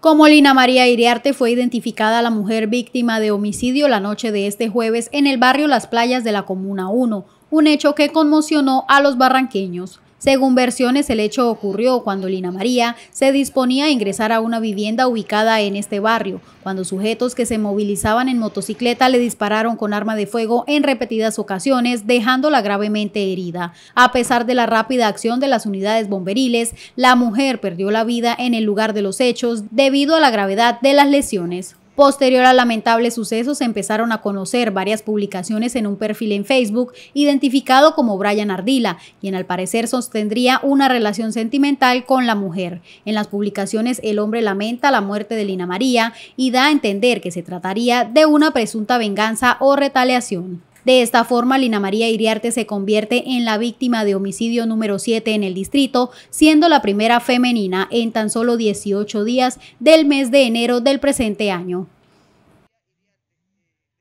Como Lina María Iriarte fue identificada la mujer víctima de homicidio la noche de este jueves en el barrio Las Playas de la Comuna 1, un hecho que conmocionó a los barranqueños. Según versiones, el hecho ocurrió cuando Lina María se disponía a ingresar a una vivienda ubicada en este barrio, cuando sujetos que se movilizaban en motocicleta le dispararon con arma de fuego en repetidas ocasiones, dejándola gravemente herida. A pesar de la rápida acción de las unidades bomberiles, la mujer perdió la vida en el lugar de los hechos debido a la gravedad de las lesiones. Posterior al lamentable suceso, se empezaron a conocer varias publicaciones en un perfil en Facebook identificado como Brian Ardila, quien al parecer sostendría una relación sentimental con la mujer. En las publicaciones, el hombre lamenta la muerte de Lina María y da a entender que se trataría de una presunta venganza o retaliación. De esta forma, Lina María Iriarte se convierte en la víctima de homicidio número 7 en el distrito, siendo la primera femenina en tan solo 18 días del mes de enero del presente año.